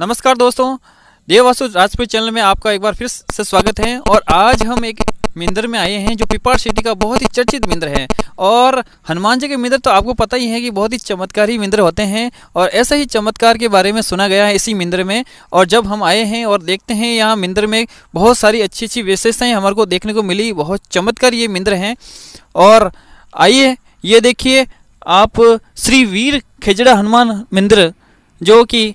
नमस्कार दोस्तों देव राजपूत चैनल में आपका एक बार फिर से स्वागत है और आज हम एक मिंदर में आए हैं जो पिपाड़ सिटी का बहुत ही चर्चित मिंदर है और हनुमान जी के मिंदर तो आपको पता ही है कि बहुत ही चमत्कारी मिंदर होते हैं और ऐसा ही चमत्कार के बारे में सुना गया है इसी मिंदर में और जब हम आए हैं और देखते हैं यहाँ मिंदर में बहुत सारी अच्छी अच्छी विशेषताएँ हमारे को देखने को मिली बहुत चमत्कार ये मिंदर हैं और आइए ये देखिए आप श्री वीर खेजड़ा हनुमान मंदिर जो कि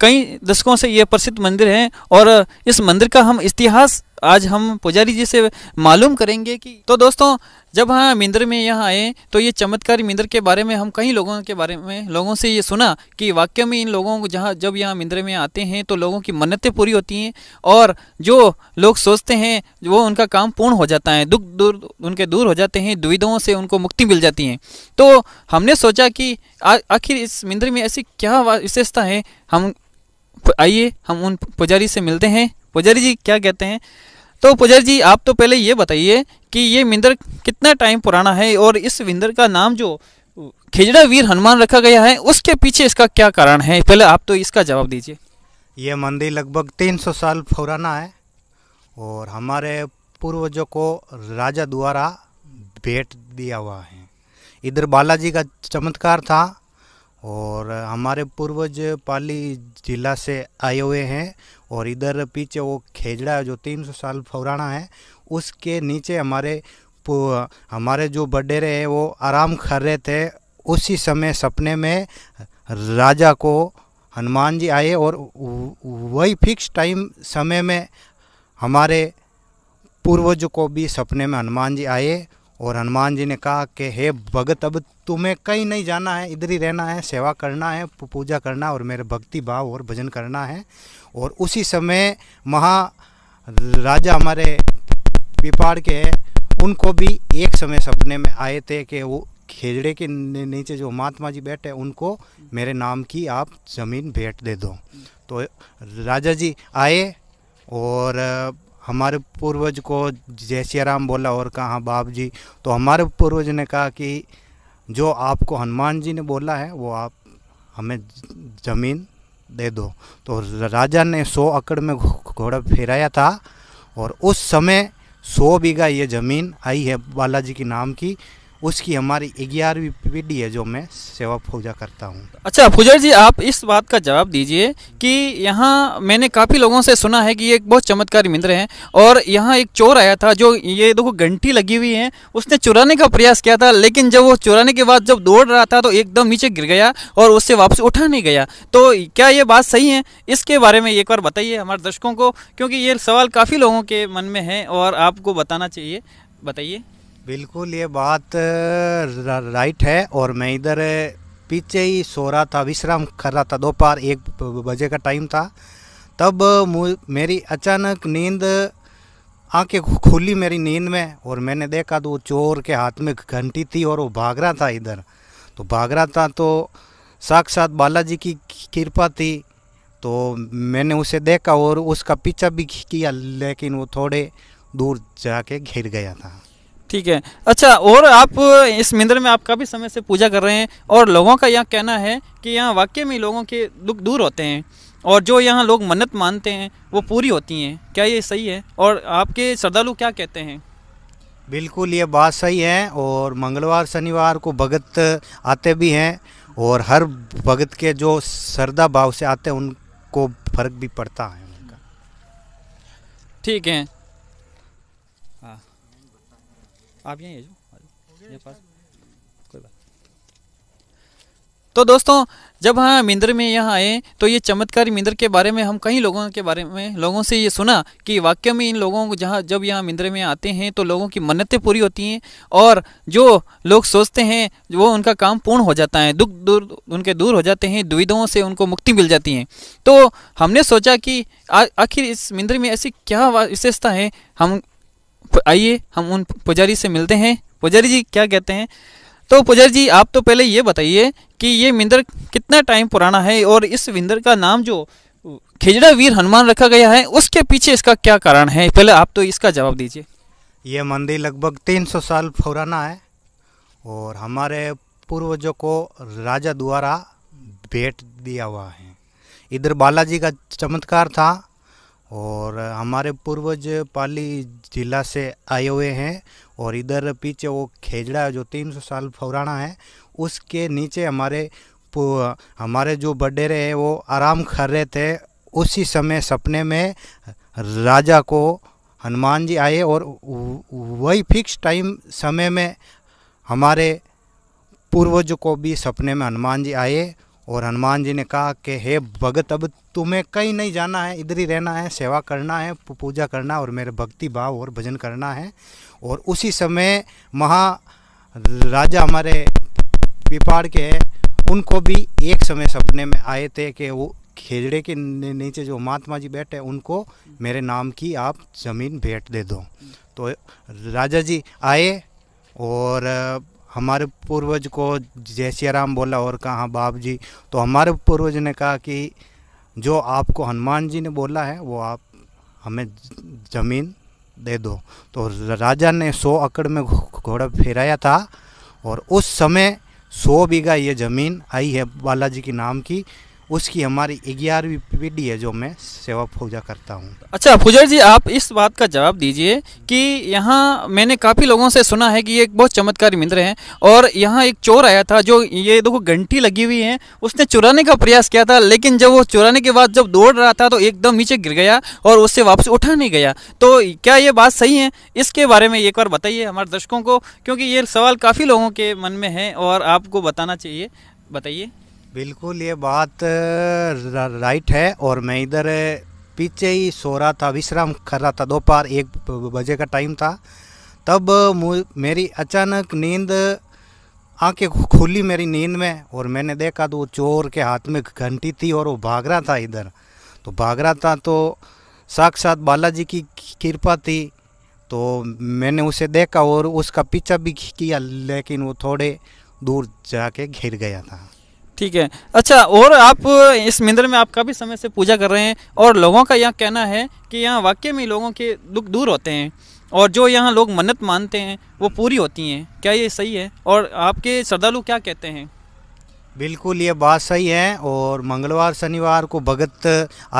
कई दशकों से ये प्रसिद्ध मंदिर है और इस मंदिर का हम इतिहास आज हम पुजारी जी से मालूम करेंगे कि तो दोस्तों जब हाँ मिंदर में यहाँ आए तो ये चमत्कारी मिंदर के बारे में हम कई लोगों के बारे में लोगों से ये सुना कि वाक्य में इन लोगों को जहाँ जब यहाँ मिंदर में आते हैं तो लोगों की मन्नतें पूरी होती हैं और जो लोग सोचते हैं वो उनका काम पूर्ण हो जाता है दुख दूर उनके दूर हो जाते हैं दुविधाओं से उनको मुक्ति मिल जाती है तो हमने सोचा कि आखिर इस मिंदर में ऐसी क्या विशेषता है हम आइए हम उन पुजारी से मिलते हैं पुजारी जी क्या कहते हैं तो पुजर जी आप तो पहले ये बताइए कि ये मिंदर कितना टाइम पुराना है और इस मिंदर का नाम जो खिजड़ा वीर हनुमान रखा गया है उसके पीछे इसका क्या कारण है पहले आप तो इसका जवाब दीजिए ये मंदिर लगभग 300 साल पुराना है और हमारे पूर्वजों को राजा द्वारा भेंट दिया हुआ है इधर बालाजी का चमत्कार था और हमारे पूर्वज पाली जिला से आए हुए हैं और इधर पीछे वो खेजड़ा जो 300 साल पुराना है उसके नीचे हमारे हमारे जो बडेरे हैं वो आराम कर रहे थे उसी समय सपने में राजा को हनुमान जी आए और वही फिक्स टाइम समय में हमारे पूर्वजों को भी सपने में हनुमान जी आए और हनुमान जी ने कहा कि हे भगत अब तुम्हें कहीं नहीं जाना है इधर ही रहना है सेवा करना है पूजा करना और मेरे भक्ति भाव और भजन करना है और उसी समय महा राजा हमारे पिपाड़ के हैं उनको भी एक समय सपने में आए थे कि वो खेजड़े के नीचे जो महात्मा जी बैठे उनको मेरे नाम की आप ज़मीन भेंट दे दो तो राजा जी आए और हमारे पूर्वज को जैसे राम बोला और कहा बाप जी तो हमारे पूर्वज ने कहा कि जो आपको हनुमान जी ने बोला है वो आप हमें ज़मीन दे दो तो राजा ने सौ अकड़ में घोड़ा फेराया था और उस समय सौ बीघा ये ज़मीन आई है बालाजी के नाम की उसकी हमारी ग्यारहवीं पीढ़ी है जो मैं सेवा पूजा करता हूँ अच्छा फुजर जी आप इस बात का जवाब दीजिए कि यहाँ मैंने काफ़ी लोगों से सुना है कि ये एक बहुत चमत्कारी मंदिर है और यहाँ एक चोर आया था जो ये देखो घंटी लगी हुई है उसने चुराने का प्रयास किया था लेकिन जब वो चुराने के बाद जब दौड़ रहा था तो एकदम नीचे गिर गया और उससे वापस उठा नहीं गया तो क्या ये बात सही है इसके बारे में एक बार बताइए हमारे दर्शकों को क्योंकि ये सवाल काफ़ी लोगों के मन में है और आपको बताना चाहिए बताइए बिल्कुल ये बात राइट है और मैं इधर पीछे ही सो रहा था विश्राम कर रहा था दोपहर एक बजे का टाइम था तब मेरी अचानक नींद आंखें खुली मेरी नींद में और मैंने देखा तो वो चोर के हाथ में घंटी थी और वो भाग रहा था इधर तो भाग रहा था तो साक्षात बालाजी की कृपा थी तो मैंने उसे देखा और उसका पीछा भी किया लेकिन वो थोड़े दूर जाके घिर गया था ठीक है अच्छा और आप इस मंदिर में आप काफ़ी समय से पूजा कर रहे हैं और लोगों का यह कहना है कि यहाँ वाक्य में लोगों के दुख दूर होते हैं और जो यहाँ लोग मन्नत मानते हैं वो पूरी होती हैं क्या ये सही है और आपके श्रद्धालु क्या कहते हैं बिल्कुल ये बात सही है और मंगलवार शनिवार को भगत आते भी हैं और हर भगत के जो श्रद्धा भाव से आते हैं उनको फर्क भी पड़ता है उनका ठीक है आप यहीं आज यहाँ पास कोई बात तो दोस्तों जब हम हाँ मिंद्र में यहाँ आए तो ये चमत्कारी मिंद्र के बारे में हम कई लोगों के बारे में लोगों से ये सुना कि वाक्य में इन लोगों को जहाँ जब यहाँ मिंद्र में आते हैं तो लोगों की मन्नतें पूरी होती हैं और जो लोग सोचते हैं वो उनका काम पूर्ण हो जाता है दुख दूर उनके दूर हो जाते हैं दुविधाओं से उनको मुक्ति मिल जाती है तो हमने सोचा कि आखिर इस मिंद्र में ऐसी क्या विशेषता है हम आइए हम उन पुजारी से मिलते हैं पुजारी जी क्या कहते हैं तो पुजारी जी आप तो पहले ये बताइए कि ये मिंदर कितना टाइम पुराना है और इस मिंदर का नाम जो खिजड़ा वीर हनुमान रखा गया है उसके पीछे इसका क्या कारण है पहले आप तो इसका जवाब दीजिए ये मंदिर लगभग 300 साल पुराना है और हमारे पूर्वजों को राजा द्वारा भेंट दिया हुआ है इधर बालाजी का चमत्कार था और हमारे पूर्वज पाली जिला से आए हुए हैं और इधर पीछे वो खेजड़ा जो 300 साल पुराना है उसके नीचे हमारे हमारे जो बडेरे हैं वो आराम कर रहे थे उसी समय सपने में राजा को हनुमान जी आए और वही फिक्स टाइम समय में हमारे पूर्वजों को भी सपने में हनुमान जी आए और हनुमान जी ने कहा कि हे भगत अब तुम्हें कहीं नहीं जाना है इधर ही रहना है सेवा करना है पूजा करना और मेरे भक्ति भाव और भजन करना है और उसी समय महा राजा हमारे पिपाड़ के हैं उनको भी एक समय सपने में आए थे कि वो खेजड़े के नीचे जो महात्मा जी बैठे उनको मेरे नाम की आप ज़मीन भेंट दे दो तो राजा जी आए और हमारे पूर्वज को जैसे राम बोला और कहा बाप जी तो हमारे पूर्वज ने कहा कि जो आपको हनुमान जी ने बोला है वो आप हमें ज़मीन दे दो तो राजा ने सौ अकड़ में घोड़ा फेराया था और उस समय सौ बीघा ये ज़मीन आई है बालाजी के नाम की उसकी हमारी ग्यारहवीं पीढ़ी है जो मैं सेवा पूजा करता हूँ अच्छा फुजर जी आप इस बात का जवाब दीजिए कि यहाँ मैंने काफ़ी लोगों से सुना है कि ये एक बहुत चमत्कारी मंदिर है और यहाँ एक चोर आया था जो ये देखो घंटी लगी हुई है उसने चुराने का प्रयास किया था लेकिन जब वो चुराने के बाद जब दौड़ रहा था तो एकदम नीचे गिर गया और उससे वापस उठा नहीं गया तो क्या ये बात सही है इसके बारे में एक बार बताइए हमारे दर्शकों को क्योंकि ये सवाल काफ़ी लोगों के मन में है और आपको बताना चाहिए बताइए बिल्कुल ये बात राइट है और मैं इधर पीछे ही सो रहा था विश्राम कर रहा था दोपहर एक बजे का टाइम था तब मेरी अचानक नींद आंखें खुली मेरी नींद में और मैंने देखा तो वो चोर के हाथ में घंटी थी और वो भाग रहा था इधर तो भाग रहा था तो साक्षात बालाजी की कृपा थी तो मैंने उसे देखा और उसका पीछा भी किया लेकिन वो थोड़े दूर जाके घिर गया था ठीक है अच्छा और आप इस मंदिर में आप काफ़ी समय से पूजा कर रहे हैं और लोगों का यह कहना है कि यहाँ वाकई में लोगों के दुख दूर होते हैं और जो यहाँ लोग मन्नत मानते हैं वो पूरी होती हैं क्या ये सही है और आपके श्रद्धालु क्या कहते हैं बिल्कुल ये बात सही है और मंगलवार शनिवार को भगत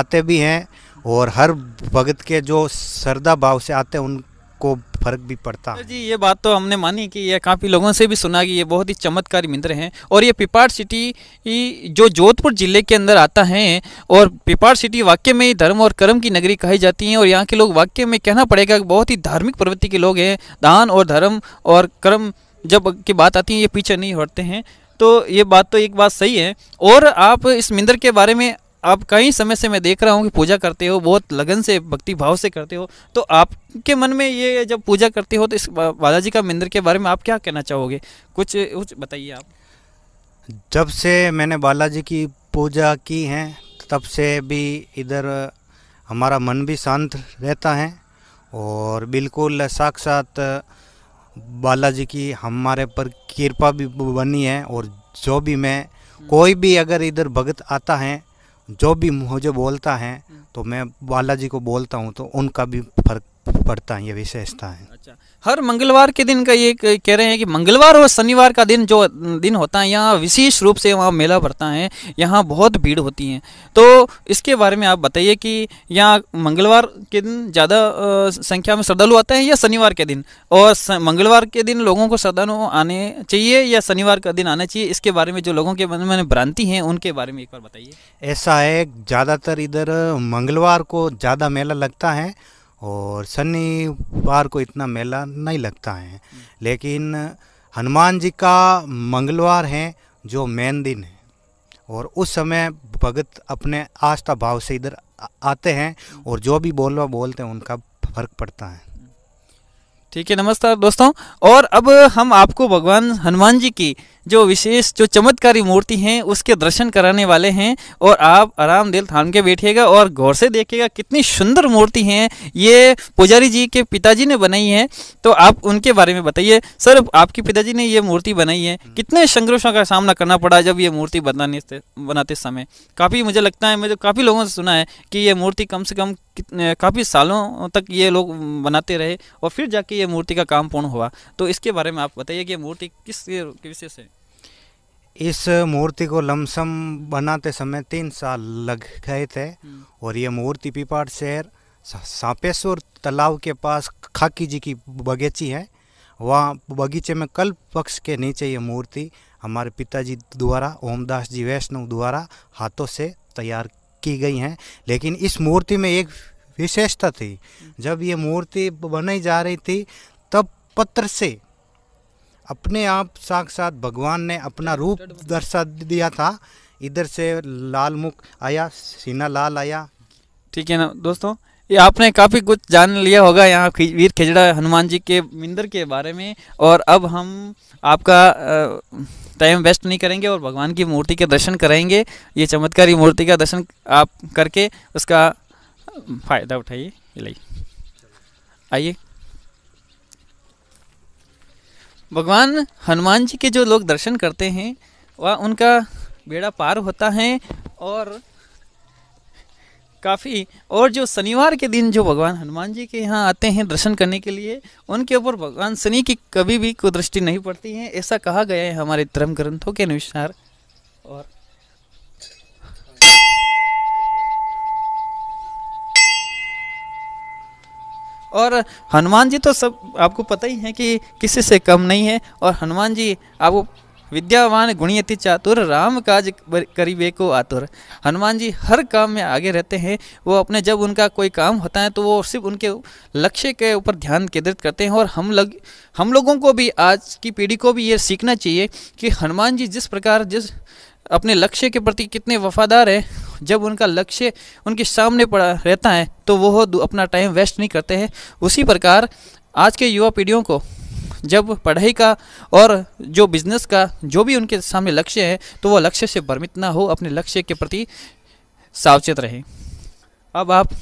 आते भी हैं और हर भगत के जो श्रद्धा भाव से आते हैं उनको फ़र्क भी पड़ता है जी ये बात तो हमने मानी कि ये काफ़ी लोगों से भी सुना कि ये बहुत ही चमत्कारी मंदिर हैं और ये पिपाड़ सिटी जो जोधपुर ज़िले के अंदर आता है और पिपाड़ सिटी वाक्य में ही धर्म और कर्म की नगरी कही जाती है और यहाँ के लोग वाक्य में कहना पड़ेगा कि बहुत ही धार्मिक प्रवृत्ति के लोग हैं दान और धर्म और कर्म जब की बात आती है ये पीछे नहीं हटते हैं तो ये बात तो एक बात सही है और आप इस मंदिर के बारे में आप कई समय से मैं देख रहा हूँ कि पूजा करते हो बहुत लगन से भक्ति भाव से करते हो तो आपके मन में ये जब पूजा करते हो तो इस बालाजी का मंदिर के बारे में आप क्या कहना चाहोगे कुछ कुछ बताइए आप जब से मैंने बालाजी की पूजा की है तब से भी इधर हमारा मन भी शांत रहता है और बिल्कुल साक्षात बालाजी की हमारे पर कृपा भी बनी है और जो भी मैं हम्म। कोई भी अगर इधर भगत आता है जो भी मुझे बोलता है हम्म। तो मैं बालाजी को बोलता हूँ तो उनका भी फर्क पड़ता है ये विशेषता है हर मंगलवार के दिन का ये कह रहे हैं कि मंगलवार और शनिवार का दिन जो दिन होता है यहाँ विशेष रूप से वहाँ मेला भरता है यहाँ बहुत भीड़ होती है तो इसके बारे में आप बताइए कि यहाँ मंगलवार के दिन ज़्यादा संख्या में श्रद्धालु आते हैं या शनिवार के दिन और मंगलवार के दिन लोगों को श्रद्धालु आने चाहिए या शनिवार का दिन आना चाहिए इसके बारे में जो लोगों के मन में भ्रांति हैं उनके बारे में एक बार बताइए ऐसा है ज़्यादातर इधर मंगलवार को ज़्यादा मेला लगता है और शनिवार को इतना मेला नहीं लगता है लेकिन हनुमान जी का मंगलवार है जो मेन दिन है और उस समय भगत अपने आस्था भाव से इधर आते हैं और जो भी बोलवा बोलते हैं उनका फर्क पड़ता है ठीक है नमस्कार दोस्तों और अब हम आपको भगवान हनुमान जी की जो विशेष जो चमत्कारी मूर्ति हैं उसके दर्शन कराने वाले हैं और आप आराम दिल थाम के बैठिएगा और गौर से देखिएगा कितनी सुंदर मूर्ति हैं ये पुजारी जी के पिताजी ने बनाई है तो आप उनके बारे में बताइए सर आपके पिताजी ने ये मूर्ति बनाई है हम्म। कितने संघर्षों का सामना करना पड़ा जब ये मूर्ति बनाने बनाते समय काफ़ी मुझे लगता है मैं तो काफ़ी लोगों से सुना है कि ये मूर्ति कम से कम काफ़ी सालों तक ये लोग बनाते रहे और फिर जाके ये मूर्ति का काम पूर्ण हुआ तो इसके बारे में आप बताइए कि मूर्ति किस विशेष है इस मूर्ति को लमसम बनाते समय तीन साल लग गए थे हम्म। और ये मूर्ति पीपाट शहर सांपेश्वर तालाब के पास खाकी जी की बगीची है वहाँ बगीचे में कल पक्ष के नीचे ये मूर्ति हमारे पिताजी द्वारा ओमदास जी वैष्णव द्वारा हाथों से तैयार की गई हैं लेकिन इस मूर्ति में एक विशेषता थी हम्म। जब ये मूर्ति बनाई जा रही थी तब पत्र से अपने आप साक्षात भगवान ने अपना रूप दर्शा दिया था इधर से लाल मुख आया सीना लाल आया ठीक है ना दोस्तों ये आपने काफ़ी कुछ जान लिया होगा यहाँ वीर खेजड़ा हनुमान जी के मंदिर के बारे में और अब हम आपका टाइम वेस्ट नहीं करेंगे और भगवान की मूर्ति के दर्शन करेंगे ये चमत्कारी मूर्ति का दर्शन आप करके उसका फ़ायदा उठाइए आइए भगवान हनुमान जी के जो लोग दर्शन करते हैं वह उनका बेड़ा पार होता है और काफ़ी और जो शनिवार के दिन जो भगवान हनुमान जी के यहाँ आते हैं दर्शन करने के लिए उनके ऊपर भगवान शनि की कभी भी कुदृष्टि नहीं पड़ती है ऐसा कहा गया है हमारे धर्म ग्रंथों के अनुसार और और हनुमान जी तो सब आपको पता ही है कि किसी से कम नहीं है और हनुमान जी आप विद्यावान गुणी अति चातुर राम काज करीबे को आतुर हनुमान जी हर काम में आगे रहते हैं वो अपने जब उनका कोई काम होता है तो वो सिर्फ उनके लक्ष्य के ऊपर ध्यान केंद्रित करते हैं और हम लग हम लोगों को भी आज की पीढ़ी को भी ये सीखना चाहिए कि हनुमान जी जिस प्रकार जिस अपने लक्ष्य के प्रति कितने वफादार हैं जब उनका लक्ष्य उनके सामने पड़ा रहता है तो वो अपना टाइम वेस्ट नहीं करते हैं उसी प्रकार आज के युवा पीढ़ियों को जब पढ़ाई का और जो बिजनेस का जो भी उनके सामने लक्ष्य है तो वो लक्ष्य से भ्रमित ना हो अपने लक्ष्य के प्रति सावचेत रहें अब आप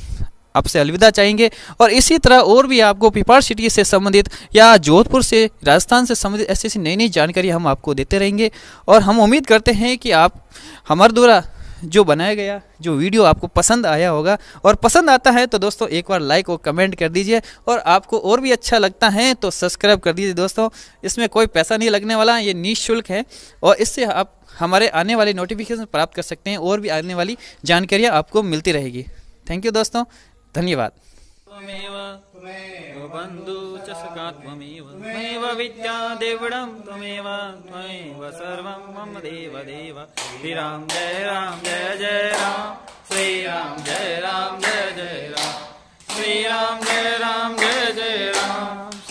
आपसे अलविदा चाहेंगे और इसी तरह और भी आपको पिपार सिटी से संबंधित या जोधपुर से राजस्थान से संबंधित ऐसी ऐसी नई नई जानकारी हम आपको देते रहेंगे और हम उम्मीद करते हैं कि आप हमारे द्वारा जो बनाया गया जो वीडियो आपको पसंद आया होगा और पसंद आता है तो दोस्तों एक बार लाइक और कमेंट कर दीजिए और आपको और भी अच्छा लगता है तो सब्सक्राइब कर दीजिए दोस्तों इसमें कोई पैसा नहीं लगने वाला ये निःशुल्क है और इससे आप हमारे आने वाले नोटिफिकेशन प्राप्त कर सकते हैं और भी आने वाली जानकारियाँ आपको मिलती रहेगी थैंक यू दोस्तों धन्यवाद बंधु बन्धु च सखा विद्या देवड़म तमेव सर्व मम देव देव श्रीराम जय राम जय जय राम श्रीराम जय राम जय जय राम श्रीराम जय राम जय जय राम